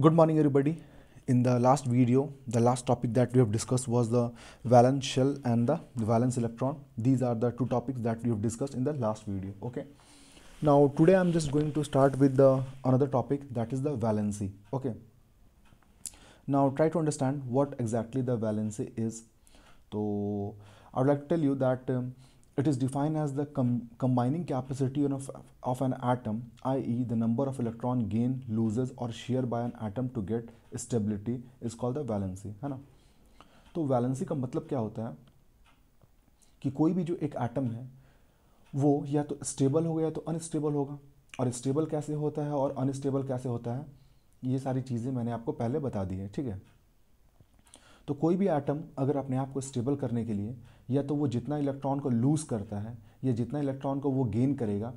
Good morning everybody. In the last video, the last topic that we have discussed was the valence shell and the valence electron. These are the two topics that we have discussed in the last video. Okay. Now today I'm just going to start with the another topic that is the valency. Okay. Now try to understand what exactly the valency is. So I would like to tell you that um, It is defined as the com combining capacity of, of an atom, i.e. the number of electron gain, loses or share by an atom to get stability is called the valency है ना तो valency का मतलब क्या होता है कि कोई भी जो एक एटम है वो या तो स्टेबल होगा या तो अनस्टेबल होगा और स्टेबल कैसे होता है और अनस्टेबल कैसे होता है ये सारी चीज़ें मैंने आपको पहले बता दी है ठीक है तो कोई भी एटम अगर अपने आप को स्टेबल करने के लिए या तो वो जितना इलेक्ट्रॉन को लूज़ करता है या जितना इलेक्ट्रॉन को वो गेन करेगा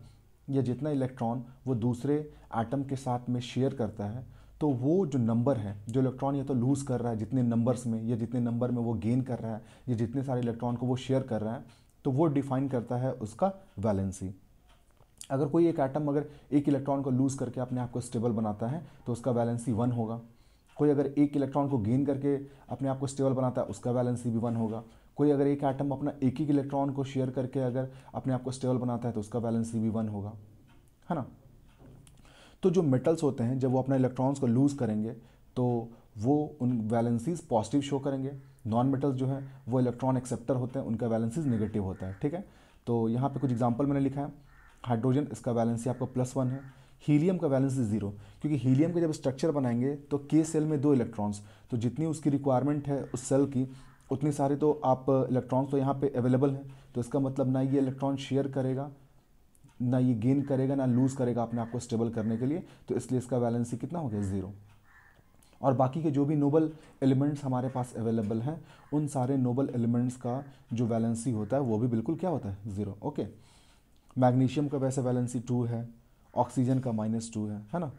या जितना इलेक्ट्रॉन वो दूसरे एटम के साथ में शेयर करता है तो वो जो नंबर है जो इलेक्ट्रॉन या तो लूज़ कर रहा है जितने नंबर्स में या जितने नंबर में वो गेन कर रहा है या जितने सारे इलेक्ट्रॉन को वो शेयर कर रहा है तो वो डिफाइन करता है उसका वैलेंसी अगर कोई एक एटम अगर एक इलेक्ट्रॉन को लूज़ करके अपने आप को स्टेबल बनाता है तो उसका वैलेंसी वन होगा कोई अगर एक इलेक्ट्रॉन को गेन करके अपने आप को स्टेबल बनाता है उसका बैलेंस सी बी वन होगा कोई अगर एक आइटम अपना एक ही इलेक्ट्रॉन को शेयर करके अगर अपने आप को स्टेबल बनाता है तो उसका बैलेंस सी बी वन होगा है ना तो जो मेटल्स होते हैं जब वो अपने इलेक्ट्रॉन्स को लूज़ करेंगे तो वो उन बैलेंसीज पॉजिटिव शो करेंगे नॉन मेटल्स जो हैं वो इलेक्ट्रॉन एक्सेप्टर होते हैं उनका बैलेंसीज नेगेटिव होता है ठीक है तो यहाँ पे कुछ एग्जांपल मैंने लिखा है हाइड्रोजन इसका बैलेंसी आपका प्लस वन है हीलियम का बैलेंस इज जीरो क्योंकि हीलियम का जब स्ट्रक्चर बनाएंगे तो के सेल में दो इलेक्ट्रॉन्स तो जितनी उसकी रिक्वायरमेंट है उस सेल की उतनी सारी तो आप इलेक्ट्रॉन्स uh, तो यहाँ पे अवेलेबल हैं तो इसका मतलब ना ये इलेक्ट्रॉन शेयर करेगा ना ये गेन करेगा ना लूज़ करेगा अपने आप को स्टेबल करने के लिए तो इसलिए इसका बैलेंस ही कितना हो गया ज़ीरो और बाकी के जो भी नोबल एलिमेंट्स हमारे पास अवेलेबल हैं उन सारे नोबल एलिमेंट्स का जो वैलेंसी होता है वो भी बिल्कुल क्या होता है ज़ीरो ओके मैग्नीशियम का वैसे वैलेंसी टू है ऑक्सीजन का माइनस टू है है ना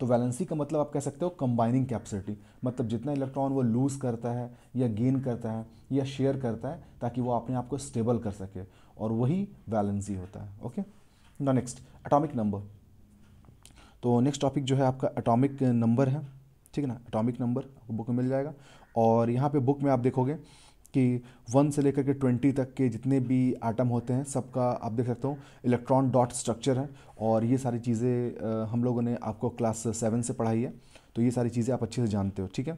तो वैलेंसी का मतलब आप कह सकते हो कंबाइनिंग कैपेसिटी मतलब जितना इलेक्ट्रॉन वो लूज़ करता है या गेन करता है या शेयर करता है ताकि वो अपने आप को स्टेबल कर सके और वही वैलेंसी होता है ओके ना नेक्स्ट एटॉमिक नंबर तो नेक्स्ट टॉपिक जो है आपका एटॉमिक नंबर है ठीक है ना एटॉमिक नंबर आपको बुक में मिल जाएगा और यहाँ पे बुक में आप देखोगे कि वन से लेकर के ट्वेंटी तक के जितने भी आइटम होते हैं सबका आप देख सकते हो इलेक्ट्रॉन डॉट स्ट्रक्चर है और ये सारी चीज़ें हम लोगों ने आपको क्लास सेवन से पढ़ाई है तो ये सारी चीज़ें आप अच्छे से जानते हो ठीक है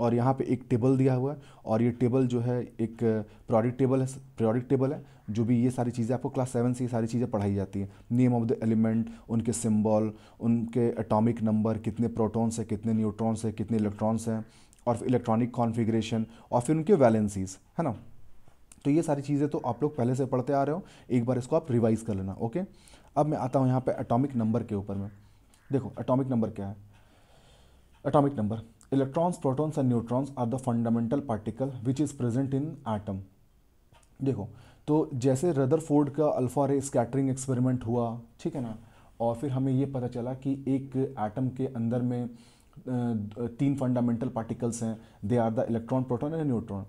और यहाँ पे एक टेबल दिया हुआ है और ये टेबल जो है एक प्रोडिक टेबल है प्रोडिक टेबल है जो भी ये सारी चीज़ें आपको क्लास सेवन से ये सारी चीज़ें पढ़ाई जाती हैं नेम ऑफ द एलिमेंट उनके सिंबल उनके एटॉमिक नंबर कितने प्रोटॉन्स हैं कितने न्यूट्रॉन्स हैं कितने इलेक्ट्रॉन्स हैं और इलेक्ट्रॉनिक कॉन्फ़िगरेशन और फिर उनके वैलेंसीज है ना तो ये सारी चीज़ें तो आप लोग पहले से पढ़ते आ रहे हो एक बार इसको आप रिवाइज़ कर लेना ओके अब मैं आता हूँ यहाँ पे एटॉमिक नंबर के ऊपर में देखो एटॉमिक नंबर क्या है atomic number electrons protons and neutrons are the fundamental particle which is present in atom देखो तो जैसे रदरफोर्ड का अल्फा रे स्कैटरिंग एक्सपेरिमेंट हुआ ठीक है ना और फिर हमें ये पता चला कि एक एटम के अंदर में तीन फंडामेंटल पार्टिकल्स हैं they are the electron proton and neutron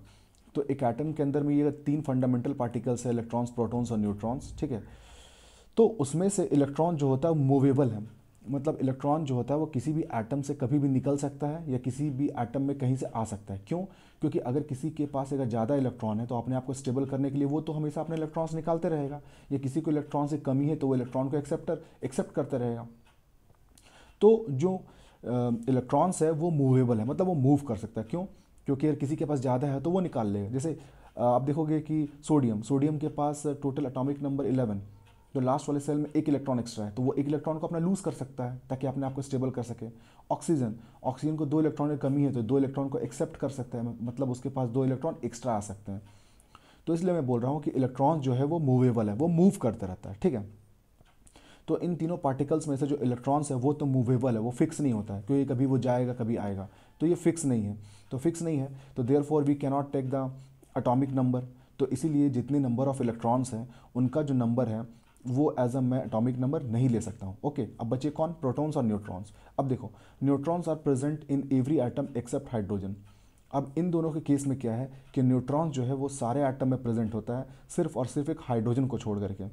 तो एक एटम के अंदर में ये तीन फंडामेंटल पार्टिकल्स है इलेक्ट्रॉन्स प्रोटॉन्स और न्यूट्रॉन्स ठीक है तो उसमें से इलेक्ट्रॉन जो होता है मूवेबल है मतलब इलेक्ट्रॉन जो होता है वो किसी भी एटम से कभी भी निकल सकता है या किसी भी एटम में कहीं से आ सकता है क्यों क्योंकि अगर किसी के पास अगर ज़्यादा इलेक्ट्रॉन है तो अपने आप को स्टेबल करने के लिए वो तो हमेशा अपने इलेक्ट्रॉन्स निकालते रहेगा या किसी को इलेक्ट्रॉन से कमी है तो वो इलेक्ट्रॉन को एक्सेप्टर एक्सेप्ट करते रहेगा तो जो इलेक्ट्रॉन्स है वो मूवेबल है मतलब वो मूव कर सकता है क्यों क्योंकि अगर किसी के पास ज़्यादा है तो वो निकाल लेगा जैसे आप देखोगे कि सोडियम सोडियम के पास टोटल अटोमिक नंबर इलेवन जो लास्ट वाले सेल में एक इलेक्ट्रॉन एक्स्ट्रा है तो वो एक इलेक्ट्रॉन को अपना लूज कर सकता है ताकि अपने आप को स्टेबल कर सके ऑक्सीजन ऑक्सीजन को दो इलेक्ट्रॉन की कमी है तो दो इलेक्ट्रॉन को एक्सेप्ट कर सकता है मतलब उसके पास दो इलेक्ट्रॉन एक्स्ट्रा आ सकते हैं तो इसलिए मैं बोल रहा हूँ कि इलेक्ट्रॉन जो है वो मूवेबल है वो मूव करते रहता है ठीक है तो इन तीनों पार्टिकल्स में से जो इलेक्ट्रॉन्स तो है वो तो मूवेबल है वो फिक्स नहीं होता है क्योंकि कभी वो जाएगा कभी आएगा तो ये फिक्स नहीं है तो फिक्स नहीं है तो therefore we cannot take the atomic number तो इसीलिए जितने नंबर ऑफ इलेक्ट्रॉन्स हैं उनका जो नंबर है वो एज अ मैं अटोमिक नंबर नहीं ले सकता हूँ ओके okay, अब बचे कौन प्रोटॉन्स और न्यूट्रॉन्स अब देखो neutrons are present in every atom except hydrogen अब इन दोनों के केस में क्या है कि न्यूट्रॉन्स जो है वो सारे आइटम में प्रेजेंट होता है सिर्फ और सिर्फ एक हाइड्रोजन को छोड़ करके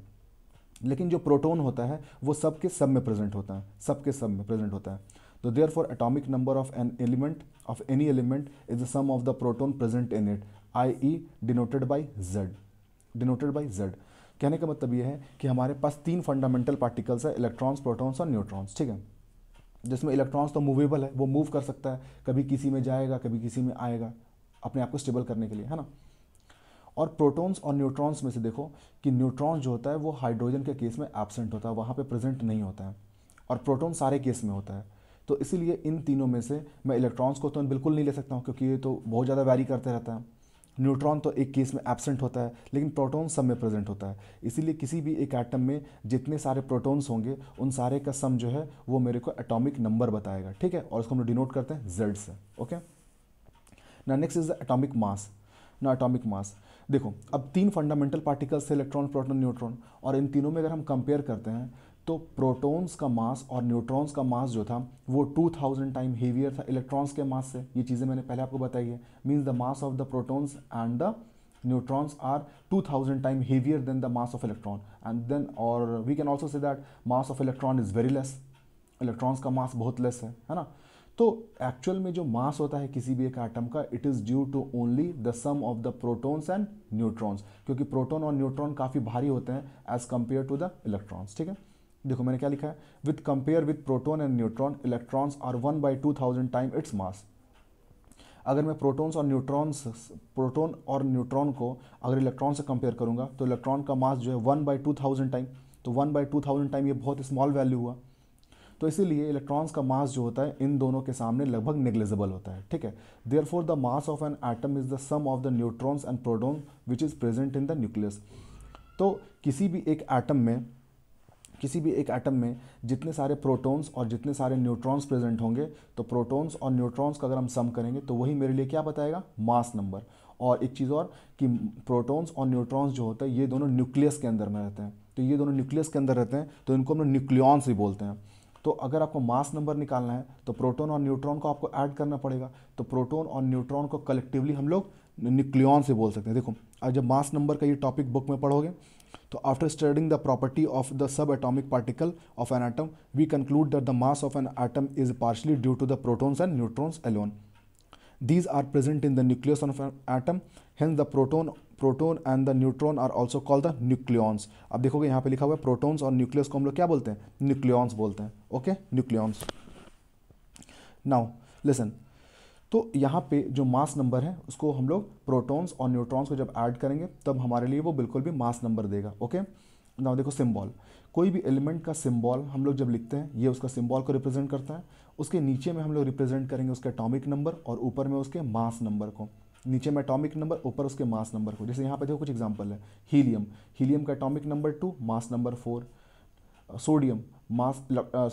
लेकिन जो प्रोटोन होता है वो सब के सब में प्रेजेंट होता है सब के सब में प्रेजेंट होता है तो therefore atomic number of an element of any element is the sum of the proton present in it I E denoted by Z denoted by Z कहने का मतलब यह है कि हमारे पास तीन फंडामेंटल पार्टिकल्स है इलेक्ट्रॉन्स प्रोटॉन्स और न्यूट्रॉन्स ठीक है जिसमें इलेक्ट्रॉन्स तो मूवेबल है वो मूव कर सकता है कभी किसी में जाएगा कभी किसी में आएगा अपने आप को स्टेबल करने के लिए है ना और प्रोटॉन्स और न्यूट्रॉन्स में से देखो कि न्यूट्रॉन जो होता है वो हाइड्रोजन के केस में एबसेंट होता है वहाँ पे प्रेजेंट नहीं होता है और प्रोटॉन सारे केस में होता है तो इसीलिए इन तीनों में से मैं इलेक्ट्रॉन्स को तो बिल्कुल नहीं ले सकता हूँ क्योंकि ये तो बहुत ज़्यादा वैरी करते रहता है न्यूट्रॉन तो एक केस में एबसेंट होता है लेकिन प्रोटॉन सब में प्रेजेंट होता है इसीलिए किसी भी एक एटम में जितने सारे प्रोटॉन्स होंगे उन सारे का सम जो है वो मेरे को एटॉमिक नंबर बताएगा ठीक है और उसको हम लोग डिनोट करते हैं जेड से ओके ना next is the atomic mass ना एटॉमिक मास देखो अब तीन फंडामेंटल पार्टिकल्स थे इलेक्ट्रॉन प्रोटॉन न्यूट्रॉन और इन तीनों में अगर हम कंपेयर करते हैं तो प्रोटॉन्स का मास और न्यूट्रॉन्स का मास जो था वो 2000 टाइम हेवियर था इलेक्ट्रॉन्स के मास से ये चीज़ें मैंने पहले आपको बताई है means the mass of the protons and the neutrons are 2000 time heavier than the mass of electron and then और we can also say that mass of electron is very less electrons का mass बहुत less है है ना तो actual में जो मास होता है किसी भी एक आटम का it is due to only the sum of the protons and neutrons क्योंकि प्रोटॉन और न्यूट्रॉन काफ़ी भारी होते हैं as compare to the electrons ठीक है देखो मैंने क्या लिखा है with compare with proton and neutron electrons are one by two thousand time its mass अगर मैं प्रोटॉन्स और न्यूट्रॉन्स प्रोटोन और न्यूट्रॉन को अगर इलेक्ट्रॉन से कंपेयर करूंगा तो इलेक्ट्रॉन का मास जो है one by two thousand time तो one by two thousand time ये बहुत स्मॉल वैल्यू हुआ तो इसीलिए इलेक्ट्रॉन्स का मास जो होता है इन दोनों के सामने लगभग निग्लेजेबल होता है ठीक है therefore the mass of an atom is the sum of the neutrons and proton which is present in the nucleus तो किसी भी एक एटम में किसी भी एक एटम में जितने सारे प्रोटॉन्स और जितने सारे न्यूट्रॉन्स प्रेजेंट होंगे तो प्रोटॉन्स और न्यूट्रॉन्स का अगर हम सम करेंगे तो वही मेरे लिए क्या बताएगा मास नंबर और एक चीज़ और कि प्रोटॉन्स और न्यूट्रॉन्स जो होता है ये दोनों न्यूक्लियस के अंदर में रहते हैं तो ये दोनों न्यूक्लियस के अंदर रहते हैं तो इनको हम न्यूक्लियॉन्स ही बोलते हैं तो अगर आपको मास नंबर निकालना है तो प्रोटोन और न्यूट्रॉन को आपको ऐड करना पड़ेगा तो प्रोटोन और न्यूट्रॉन को कलेक्टिवली हम लोग न्यूक्लियॉन से बोल सकते हैं देखो अब जब मास नंबर का ये टॉपिक बुक में पढ़ोगे तो after studying the property of the sub atomic particle of an atom we conclude that the mass of an atom is partially due to the protons and neutrons alone these are present in the nucleus of an atom hence the proton proton and the neutron are also call the nucleons अब देखोगे यहाँ पे लिखा हुआ है protons और nucleus को हम लोग क्या बोलते हैं न्यूक्लियॉन्स बोलते हैं ओके न्यूक्लियॉन्स नाउ लिसन तो यहाँ पे जो मास नंबर है उसको हम लोग प्रोटोन्स और न्यूट्रॉन्स को जब ऐड करेंगे तब हमारे लिए वो बिल्कुल भी मास नंबर देगा ओके नाउ देखो सिम्बॉल कोई भी एलिमेंट का सिम्बॉल हम लोग जब लिखते हैं ये उसका सिम्बॉल को रिप्रेजेंट करता है उसके नीचे में हम लोग रिप्रेजेंट करेंगे उसके अटोमिक नंबर और ऊपर में उसके मास नंबर को नीचे में अटोमिक नंबर ऊपर उसके मास नंबर को जैसे यहाँ पे देखो कुछ एग्जांपल है हीलियम हीलियम का atomic number two mass number four sodium mass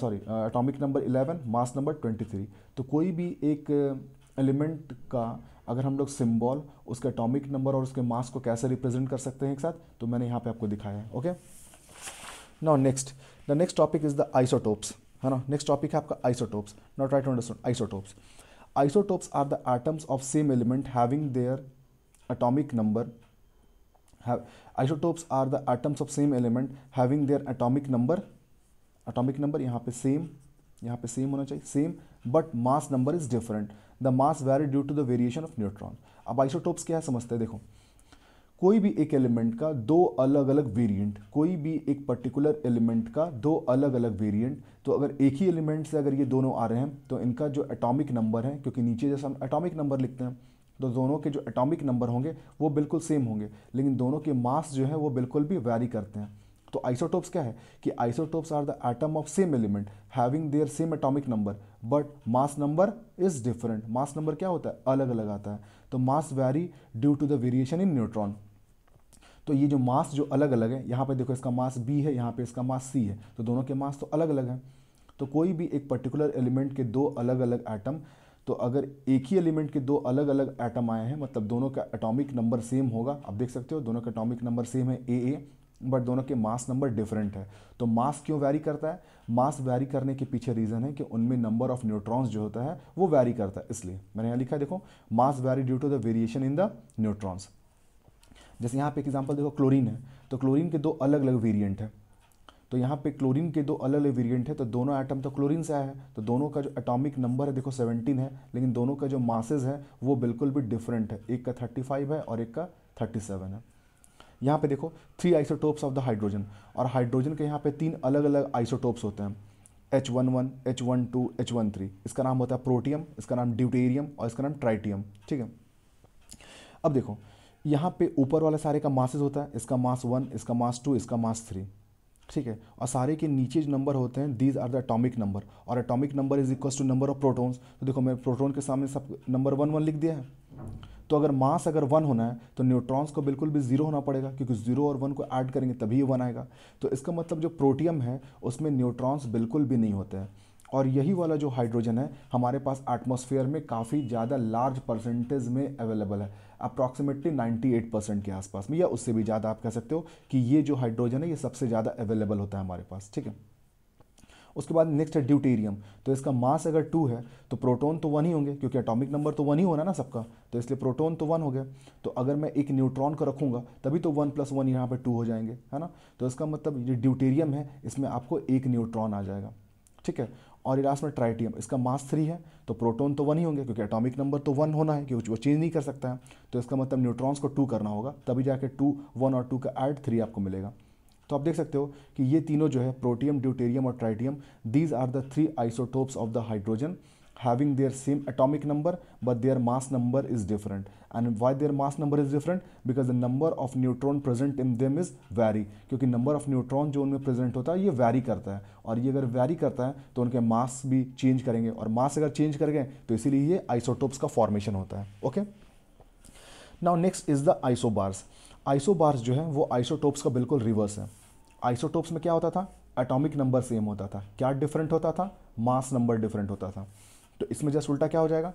sorry atomic number eleven mass number twenty three तो कोई भी एक एलिमेंट का अगर हम लोग सिम्बॉल उसके अटोमिक नंबर और उसके मास को कैसे रिप्रेजेंट कर सकते हैं एक साथ तो मैंने यहाँ पर आपको दिखाया है okay now next the next topic is the isotopes है ना नेक्स्ट टॉपिक है आपका isotopes not right understand isotopes Isotopes are the atoms of same element having their atomic number have, isotopes are the atoms of same element having their atomic number atomic number यहाँ पे same यहाँ पे same होना चाहिए same but mass number is different the mass vary due to the variation of neutron अब isotopes क्या है समझते हैं देखो कोई भी एक एलिमेंट का दो अलग अलग वेरिएंट कोई भी एक पर्टिकुलर एलिमेंट का दो अलग अलग वेरिएंट तो अगर एक ही एलिमेंट से अगर ये दोनों आ रहे हैं तो इनका जो एटॉमिक नंबर है क्योंकि नीचे जैसे हम एटॉमिक नंबर लिखते हैं तो दोनों के जो एटॉमिक नंबर होंगे वो बिल्कुल सेम होंगे लेकिन दोनों के मास जो है वो बिल्कुल भी वैरी करते हैं तो आइसोटोप्स क्या है कि isotopes are the atom of same element having their same atomic number but mass number is different mass number क्या होता है अलग अलग आता है तो mass vary due to the variation in neutron तो ये जो मास जो अलग अलग है यहाँ पर देखो इसका मास बी है यहाँ पर इसका मास सी है तो दोनों के मास तो अलग अलग हैं तो कोई भी एक पर्टिकुलर एलिमेंट के दो अलग अलग एटम तो अगर एक ही एलिमेंट के दो अलग अलग एटम आए हैं मतलब दोनों का एटॉमिक नंबर सेम होगा आप देख सकते हो दोनों का एटॉमिक नंबर सेम है ए ए बट दोनों के मास नंबर डिफरेंट है तो मास क्यों वैरी करता है मास वैरी करने के पीछे रीज़न है कि उनमें नंबर ऑफ न्यूट्रॉन्स जो होता है वो वैरी करता है इसलिए मैंने यहाँ लिखा है देखो mass vary due to the variation in the neutrons जैसे यहाँ पे एक एग्जाम्पल देखो क्लोरीन है तो क्लोरीन के दो अलग अलग वेरिएंट है तो यहाँ पे क्लोरीन के दो अलग अलग वेरिएंट है तो दोनों आइटम तो क्लोरीन से आया है तो दोनों का जो एटॉमिक नंबर है देखो 17 है लेकिन दोनों का जो मासेज है वो बिल्कुल भी डिफरेंट है एक का 35 है और एक का 37 है यहाँ पे देखो three isotopes of the hydrogen और हाइड्रोजन के यहाँ पे तीन अलग अलग आइसोटोप्स होते हैं H one one H one two H one three इसका नाम होता है प्रोटियम इसका नाम ड्यूटेरियम और इसका नाम ट्राइटियम ठीक है अब देखो यहाँ पे ऊपर वाले सारे का मासेज होता है इसका मास वन इसका मास टू इसका मास थ्री ठीक है और सारे के नीचे जो नंबर होते हैं these are the atomic number और atomic number is equal to number of protons तो देखो मैंने प्रोटोन के सामने सब नंबर वन वन लिख दिया है तो अगर मास अगर वन होना है तो न्यूट्रॉन्स को बिल्कुल भी जीरो होना पड़ेगा क्योंकि जीरो और वन को ऐड करेंगे तभी वन आएगा तो इसका मतलब जो प्रोटियम है उसमें न्यूट्रॉन्स बिल्कुल भी नहीं होते हैं और यही वाला जो हाइड्रोजन है हमारे पास एटमॉस्फेयर में काफ़ी ज़्यादा लार्ज परसेंटेज में अवेलेबल है अप्रॉक्सीमेटली 98 परसेंट के आसपास में या उससे भी ज़्यादा आप कह सकते हो कि ये जो हाइड्रोजन है ये सबसे ज़्यादा अवेलेबल होता है हमारे पास ठीक है उसके बाद नेक्स्ट है ड्यूटेरियम तो इसका मास अगर टू है तो प्रोटोन तो वन ही होंगे क्योंकि एटॉमिक नंबर तो वन ही होना ना सबका तो इसलिए प्रोटोन तो वन हो गया तो अगर मैं एक न्यूट्रॉन को रखूंगा तभी तो वन प्लस वन यहाँ पर टू हो जाएंगे है ना तो इसका मतलब ये ड्यूटेरियम है इसमें आपको एक न्यूट्रॉन आ जाएगा ठीक है और लास्ट में ट्राइटियम इसका मास थ्री है तो प्रोटोन तो वन ही होंगे क्योंकि एटॉमिक नंबर तो वन होना है क्योंकि वो चेंज नहीं कर सकता है तो इसका मतलब न्यूट्रॉन्स को टू करना होगा तभी जाके टू वन और टू का एड थ्री आपको मिलेगा तो आप देख सकते हो कि ये तीनों जो है प्रोटियम ड्यूटेरियम और tritium these are the three isotopes of the hydrogen having their same atomic number but their mass number is different and why their mass number is different because the number of neutron present in them is vary kyunki number of neutron jo unme present hota hai ye vary karta hai aur ye agar vary karta hai to unke mass bhi change karenge aur mass agar change kar gaye to isliye ye isotopes ka formation hota hai okay now next is the isobars isobars jo hai wo isotopes ka bilkul reverse hai isotopes mein kya hota tha atomic number same hota tha kya different hota tha mass number different hota tha तो इसमें just उल्टा क्या हो जाएगा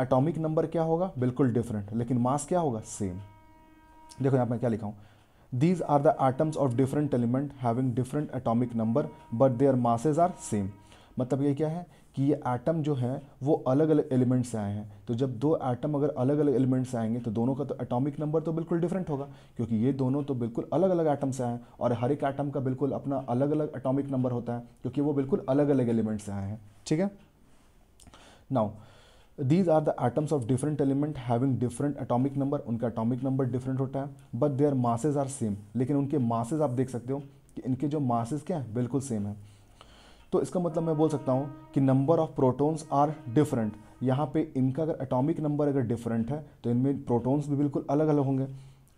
atomic number क्या होगा बिल्कुल different लेकिन मास क्या होगा सेम देखो यहाँ मैं क्या लिखा हूँ these are the atoms of different element having different atomic number but their masses are same मतलब ये क्या है कि ये एटम जो है वो अलग अलग एलिमेंट से आए हैं तो जब दो एटम अगर अलग अलग एलिमेंट से आएंगे तो दोनों का तो एटॉमिक नंबर तो बिल्कुल डिफरेंट होगा क्योंकि ये दोनों तो बिल्कुल अलग अलग एटम से आए हैं और हर एक एटम का बिल्कुल अपना अलग अलग एटॉमिक नंबर होता है क्योंकि वो बिल्कुल अलग अलग एलिमेंट से आए हैं ठीक है now these are the items of different element having different atomic number उनका एटॉमिक नंबर डिफरेंट होता है but their masses are same लेकिन उनके मासेज आप देख सकते हो कि इनके जो मासेज क्या है बिल्कुल सेम है तो इसका मतलब मैं बोल सकता हूँ कि number of protons are different यहाँ पे इनका अगर एटॉमिक नंबर अगर डिफरेंट है तो इनमें प्रोटोन्स भी बिल्कुल अलग अलग होंगे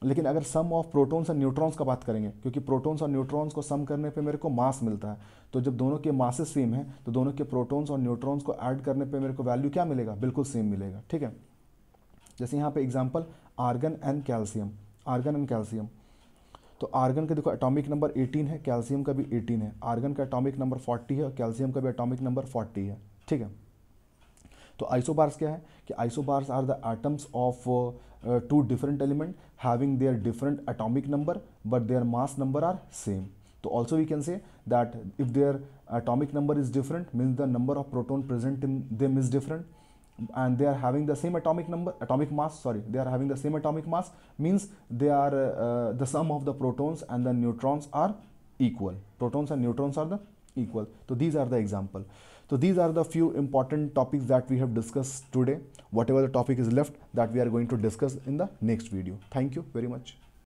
लेकिन अगर सम ऑफ प्रोटॉन्स और न्यूट्रॉन्स का बात करेंगे क्योंकि प्रोटॉन्स और न्यूट्रॉन्स को सम करने पे मेरे को मास मिलता है तो जब दोनों के मासेस सेम हैं तो दोनों के प्रोटॉन्स और न्यूट्रॉन्स को ऐड करने पे मेरे को वैल्यू क्या मिलेगा बिल्कुल सेम मिलेगा ठीक है जैसे यहाँ पे example argon and calcium argon and calcium तो आर्गन का देखो एटॉमिक नंबर 18 है कैल्शियम का भी 18 है आर्गन का एटॉमिक नंबर 40 है और कैल्शियम का भी एटॉमिक नंबर 40 है ठीक है तो आइसोबार्स क्या है कि isobars are the atoms of uh, two different element having their different atomic number but their mass number are same so also we can say that if their atomic number is different means the number of proton present in them is different and they are having the same atomic number atomic mass sorry they are having the same atomic mass means they are uh, uh the sum of the protons and the neutrons are equal protons and neutrons are the equal so these are the example so these are the few important topics that we have discussed today. Whatever the topic is left that we are going to discuss in the next video. Thank you very much.